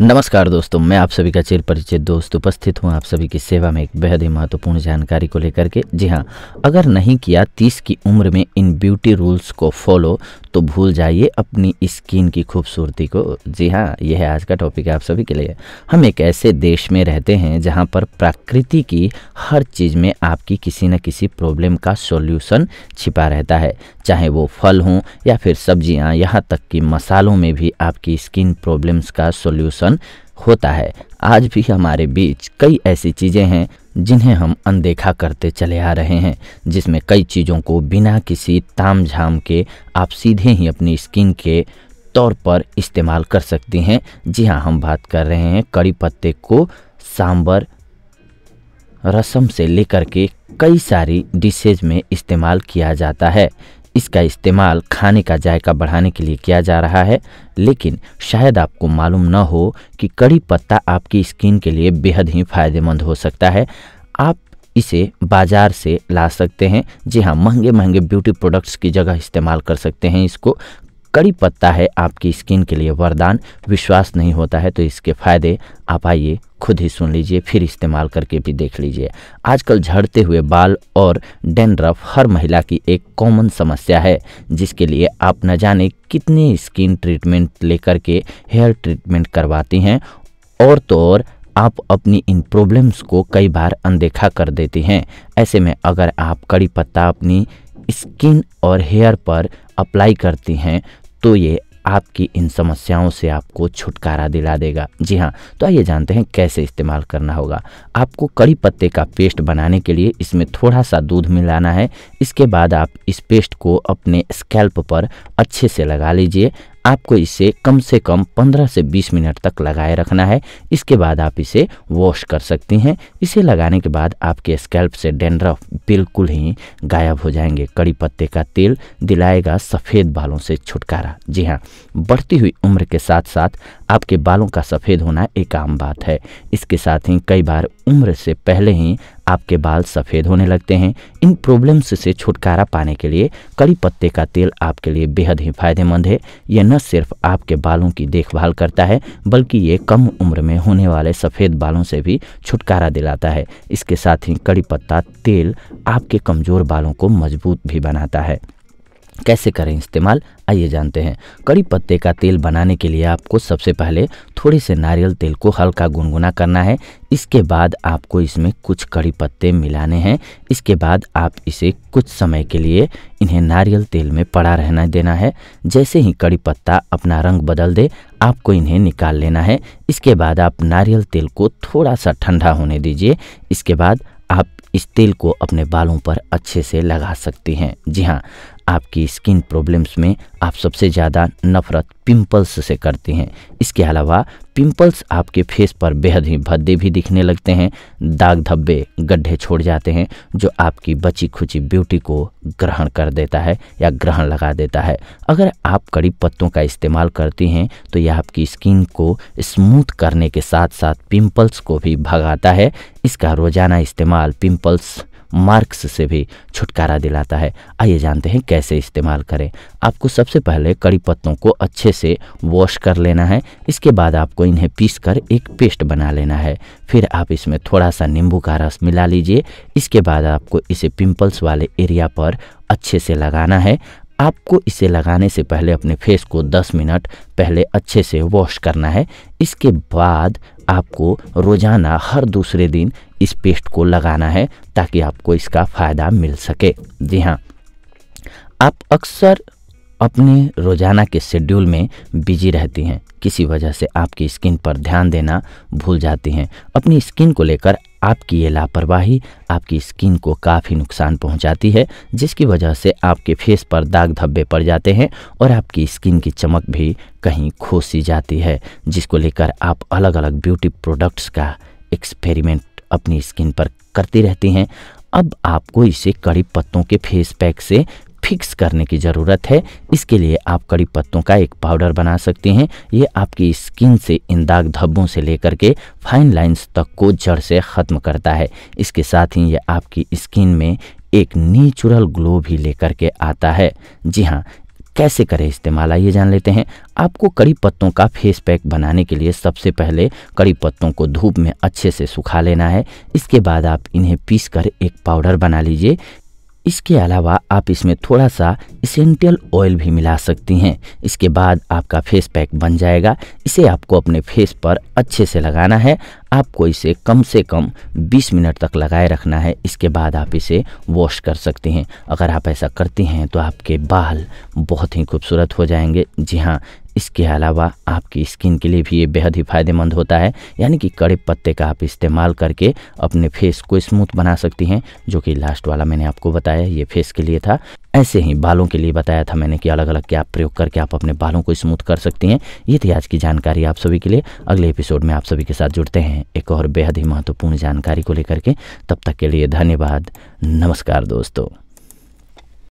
नमस्कार दोस्तों मैं आप सभी का चिर परिचित दोस्त उपस्थित हूं आप सभी की सेवा में एक बेहद ही महत्वपूर्ण जानकारी को लेकर के जी हां अगर नहीं किया तीस की उम्र में इन ब्यूटी रूल्स को फॉलो तो भूल जाइए अपनी स्किन की खूबसूरती को जी हाँ यह है आज का टॉपिक है आप सभी के लिए हम एक ऐसे देश में रहते हैं जहाँ पर प्रकृति की हर चीज़ में आपकी किसी न किसी प्रॉब्लम का सोल्यूशन छिपा रहता है चाहे वो फल हों या फिर सब्जियाँ यहाँ तक कि मसालों में भी आपकी स्किन प्रॉब्लम्स का सोल्यूशन प्रदर्शन होता है आज भी हमारे बीच कई ऐसी चीज़ें हैं जिन्हें हम अनदेखा करते चले आ रहे हैं जिसमें कई चीज़ों को बिना किसी ताम झाम के आप सीधे ही अपनी स्किन के तौर पर इस्तेमाल कर सकती हैं जी हाँ हम बात कर रहे हैं कड़ी पत्ते को सांबर रसम से लेकर के कई सारी डिशेज में इस्तेमाल किया जाता है इसका इस्तेमाल खाने का जायका बढ़ाने के लिए किया जा रहा है लेकिन शायद आपको मालूम न हो कि कड़ी पत्ता आपकी स्किन के लिए बेहद ही फायदेमंद हो सकता है आप इसे बाज़ार से ला सकते हैं जी हाँ महंगे महंगे ब्यूटी प्रोडक्ट्स की जगह इस्तेमाल कर सकते हैं इसको कड़ी पत्ता है आपकी स्किन के लिए वरदान विश्वास नहीं होता है तो इसके फ़ायदे आप आइए खुद ही सुन लीजिए फिर इस्तेमाल करके भी देख लीजिए आजकल झड़ते हुए बाल और डेंड्रफ हर महिला की एक कॉमन समस्या है जिसके लिए आप न जाने कितने स्किन ट्रीटमेंट लेकर के हेयर ट्रीटमेंट करवाती हैं और तो और आप अपनी इन प्रॉब्लम्स को कई बार अनदेखा कर देती हैं ऐसे में अगर आप कड़ी पत्ता अपनी स्किन और हेयर पर अप्लाई करती हैं तो ये आपकी इन समस्याओं से आपको छुटकारा दिला देगा जी हाँ तो आइए जानते हैं कैसे इस्तेमाल करना होगा आपको कड़ी पत्ते का पेस्ट बनाने के लिए इसमें थोड़ा सा दूध मिलाना है इसके बाद आप इस पेस्ट को अपने स्कैल्प पर अच्छे से लगा लीजिए आपको इसे कम से कम 15 से 20 मिनट तक लगाए रखना है इसके बाद आप इसे वॉश कर सकती हैं इसे लगाने के बाद आपके स्कैल्प से डेंड्रफ बिल्कुल ही गायब हो जाएंगे कड़ी पत्ते का तेल दिलाएगा सफ़ेद बालों से छुटकारा जी हाँ बढ़ती हुई उम्र के साथ साथ आपके बालों का सफ़ेद होना एक आम बात है इसके साथ ही कई बार उम्र से पहले ही आपके बाल सफ़ेद होने लगते हैं इन प्रॉब्लम्स से छुटकारा पाने के लिए कड़ी पत्ते का तेल आपके लिए बेहद ही फायदेमंद है यह न सिर्फ आपके बालों की देखभाल करता है बल्कि ये कम उम्र में होने वाले सफ़ेद बालों से भी छुटकारा दिलाता है इसके साथ ही कड़ी पत्ता तेल आपके कमज़ोर बालों को मजबूत भी बनाता है कैसे करें इस्तेमाल आइए जानते हैं कड़ी पत्ते का तेल बनाने के लिए आपको सबसे पहले थोड़े से नारियल तेल को हल्का गुनगुना करना है इसके बाद आपको इसमें कुछ कड़ी पत्ते मिलाने हैं इसके बाद आप इसे कुछ समय के लिए इन्हें नारियल तेल में पड़ा रहना देना है जैसे ही कड़ी पत्ता अपना रंग बदल दे आपको इन्हें निकाल लेना है इसके बाद आप नारियल तेल को थोड़ा सा ठंडा होने दीजिए इसके बाद आप इस तेल को अपने बालों पर अच्छे से लगा सकती हैं जी हाँ आपकी स्किन प्रॉब्लम्स में आप सबसे ज़्यादा नफरत पिंपल्स से करते हैं इसके अलावा पिंपल्स आपके फेस पर बेहद ही भद्दे भी दिखने लगते हैं दाग धब्बे गड्ढे छोड़ जाते हैं जो आपकी बची खुची ब्यूटी को ग्रहण कर देता है या ग्रहण लगा देता है अगर आप कड़ी पत्तों का इस्तेमाल करती हैं तो यह आपकी स्किन को स्मूथ करने के साथ साथ पिम्पल्स को भी भगाता है इसका रोज़ाना इस्तेमाल पिम्पल्स मार्क्स से भी छुटकारा दिलाता है आइए जानते हैं कैसे इस्तेमाल करें आपको सबसे पहले कड़ी पत्तों को अच्छे से वॉश कर लेना है इसके बाद आपको इन्हें पीस कर एक पेस्ट बना लेना है फिर आप इसमें थोड़ा सा नींबू का रस मिला लीजिए इसके बाद आपको इसे पिंपल्स वाले एरिया पर अच्छे से लगाना है आपको इसे लगाने से पहले अपने फेस को 10 मिनट पहले अच्छे से वॉश करना है इसके बाद आपको रोज़ाना हर दूसरे दिन इस पेस्ट को लगाना है ताकि आपको इसका फ़ायदा मिल सके जी हाँ आप अक्सर अपने रोज़ाना के शेड्यूल में बिजी रहती हैं किसी वजह से आपकी स्किन पर ध्यान देना भूल जाती हैं अपनी स्किन को लेकर आपकी ये लापरवाही आपकी स्किन को काफ़ी नुकसान पहुंचाती है जिसकी वजह से आपके फेस पर दाग धब्बे पड़ जाते हैं और आपकी स्किन की चमक भी कहीं खो सी जाती है जिसको लेकर आप अलग अलग ब्यूटी प्रोडक्ट्स का एक्सपेरिमेंट अपनी स्किन पर करती रहती हैं अब आपको इसे कड़ी पत्तों के फेस पैक से फिक्स करने की ज़रूरत है इसके लिए आप कड़ी पत्तों का एक पाउडर बना सकते हैं ये आपकी स्किन से इन दाग धब्बों से लेकर के फाइन लाइंस तक को जड़ से ख़त्म करता है इसके साथ ही ये आपकी स्किन में एक नेचुरल ग्लो भी लेकर के आता है जी हाँ कैसे करें इस्तेमाल आइए जान लेते हैं आपको कड़ी पत्तों का फेस पैक बनाने के लिए सबसे पहले कड़ी पत्तों को धूप में अच्छे से सुखा लेना है इसके बाद आप इन्हें पीस कर एक पाउडर बना लीजिए इसके अलावा आप इसमें थोड़ा सा इसेंटियल ऑयल भी मिला सकती हैं इसके बाद आपका फेस पैक बन जाएगा इसे आपको अपने फेस पर अच्छे से लगाना है आपको इसे कम से कम 20 मिनट तक लगाए रखना है इसके बाद आप इसे वॉश कर सकते हैं अगर आप ऐसा करती हैं तो आपके बाल बहुत ही खूबसूरत हो जाएंगे जी हाँ इसके अलावा आपकी स्किन के लिए भी ये बेहद ही फ़ायदेमंद होता है यानी कि कड़े पत्ते का आप इस्तेमाल करके अपने फेस को स्मूथ बना सकती हैं जो कि लास्ट वाला मैंने आपको बताया ये फेस के लिए था ऐसे ही बालों के लिए बताया था मैंने कि अलग अलग क्या प्रयोग करके आप अपने बालों को स्मूथ कर सकती हैं ये थी आज की जानकारी आप सभी के लिए अगले एपिसोड में आप सभी के साथ जुड़ते हैं एक और बेहद ही महत्वपूर्ण जानकारी को लेकर के तब तक के लिए धन्यवाद नमस्कार दोस्तों